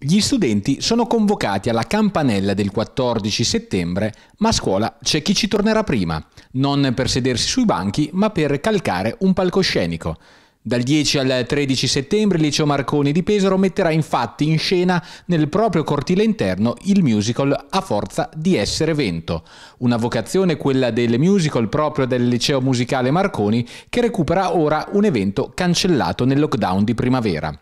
Gli studenti sono convocati alla campanella del 14 settembre, ma a scuola c'è chi ci tornerà prima, non per sedersi sui banchi, ma per calcare un palcoscenico. Dal 10 al 13 settembre il liceo Marconi di Pesaro metterà infatti in scena nel proprio cortile interno il musical A forza di essere vento, una vocazione quella del musical proprio del liceo musicale Marconi che recupera ora un evento cancellato nel lockdown di primavera.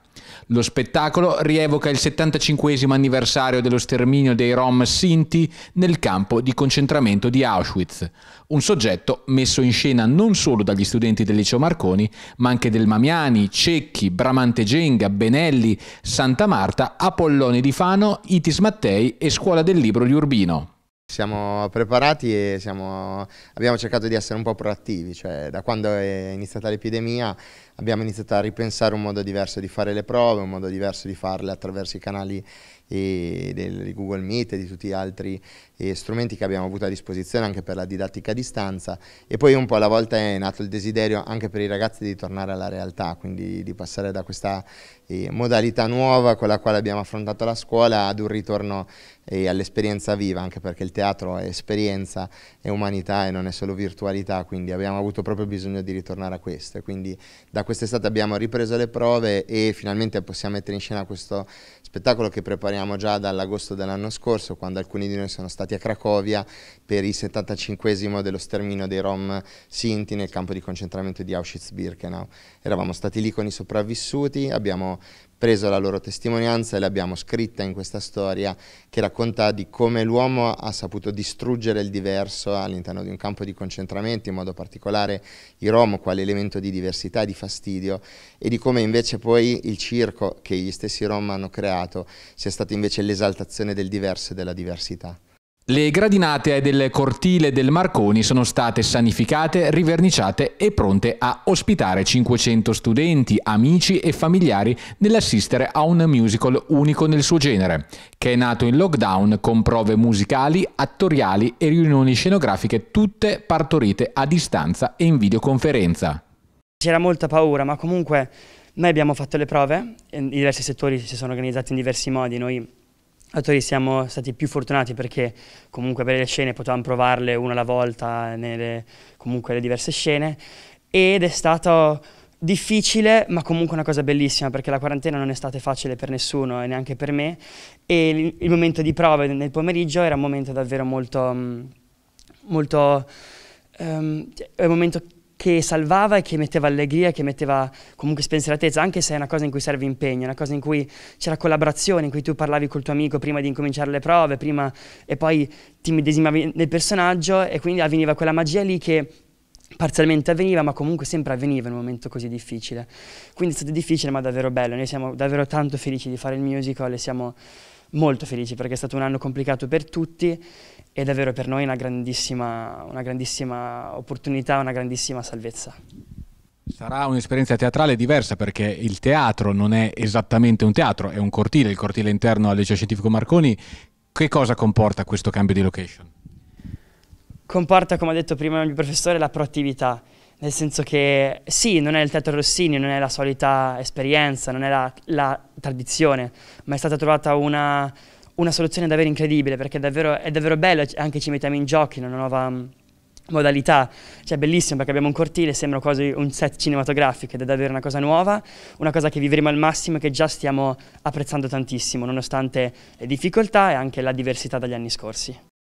Lo spettacolo rievoca il 75 anniversario dello sterminio dei Rom Sinti nel campo di concentramento di Auschwitz, un soggetto messo in scena non solo dagli studenti del liceo Marconi, ma anche del Mamiani, Cecchi, Bramante Genga, Benelli, Santa Marta, Apollone di Fano, Itis Mattei e Scuola del Libro di Urbino. Siamo preparati e siamo, abbiamo cercato di essere un po' proattivi, cioè da quando è iniziata l'epidemia abbiamo iniziato a ripensare un modo diverso di fare le prove, un modo diverso di farle attraverso i canali e del, di Google Meet e di tutti gli altri eh, strumenti che abbiamo avuto a disposizione anche per la didattica a distanza e poi un po' alla volta è nato il desiderio anche per i ragazzi di tornare alla realtà, quindi di passare da questa eh, modalità nuova con la quale abbiamo affrontato la scuola ad un ritorno eh, all'esperienza viva, anche perché il teatro è esperienza, è umanità e non è solo virtualità, quindi abbiamo avuto proprio bisogno di ritornare a questo. Quindi da quest'estate abbiamo ripreso le prove e finalmente possiamo mettere in scena questo spettacolo che prepariamo Lavoriamo già dall'agosto dell'anno scorso, quando alcuni di noi sono stati a Cracovia per il 75 dello sterminio dei Rom Sinti nel campo di concentramento di Auschwitz-Birkenau. Eravamo stati lì con i sopravvissuti, abbiamo preso la loro testimonianza e l'abbiamo scritta in questa storia che racconta di come l'uomo ha saputo distruggere il diverso all'interno di un campo di concentramento, in modo particolare i rom quale elemento di diversità e di fastidio, e di come invece poi il circo che gli stessi rom hanno creato sia stato invece l'esaltazione del diverso e della diversità. Le gradinate del cortile del Marconi sono state sanificate, riverniciate e pronte a ospitare 500 studenti, amici e familiari nell'assistere a un musical unico nel suo genere, che è nato in lockdown con prove musicali, attoriali e riunioni scenografiche tutte partorite a distanza e in videoconferenza. C'era molta paura, ma comunque noi abbiamo fatto le prove, i diversi settori si sono organizzati in diversi modi, noi Attori siamo stati più fortunati perché comunque per le scene potevamo provarle una alla volta nelle comunque le diverse scene ed è stato difficile ma comunque una cosa bellissima perché la quarantena non è stata facile per nessuno e neanche per me e il, il momento di prova nel pomeriggio era un momento davvero molto mm, molto um, è un momento che salvava e che metteva allegria, che metteva comunque spensieratezza, anche se è una cosa in cui serve impegno, una cosa in cui c'era collaborazione, in cui tu parlavi col tuo amico prima di incominciare le prove, prima, e poi ti medesimavi nel personaggio e quindi avveniva quella magia lì che parzialmente avveniva, ma comunque sempre avveniva in un momento così difficile. Quindi è stato difficile, ma davvero bello. Noi siamo davvero tanto felici di fare il musical e siamo molto felici perché è stato un anno complicato per tutti è davvero per noi una grandissima, una grandissima opportunità, una grandissima salvezza. Sarà un'esperienza teatrale diversa perché il teatro non è esattamente un teatro, è un cortile, il cortile interno al liceo scientifico Marconi. Che cosa comporta questo cambio di location? Comporta, come ha detto prima il mio professore, la proattività, nel senso che sì, non è il teatro Rossini, non è la solita esperienza, non è la, la tradizione, ma è stata trovata una, una soluzione davvero incredibile perché è davvero, è davvero bello, anche ci mettiamo in gioco in una nuova mm, modalità, cioè bellissimo perché abbiamo un cortile, sembra quasi un set cinematografico ed è davvero una cosa nuova, una cosa che vivremo al massimo e che già stiamo apprezzando tantissimo nonostante le difficoltà e anche la diversità dagli anni scorsi.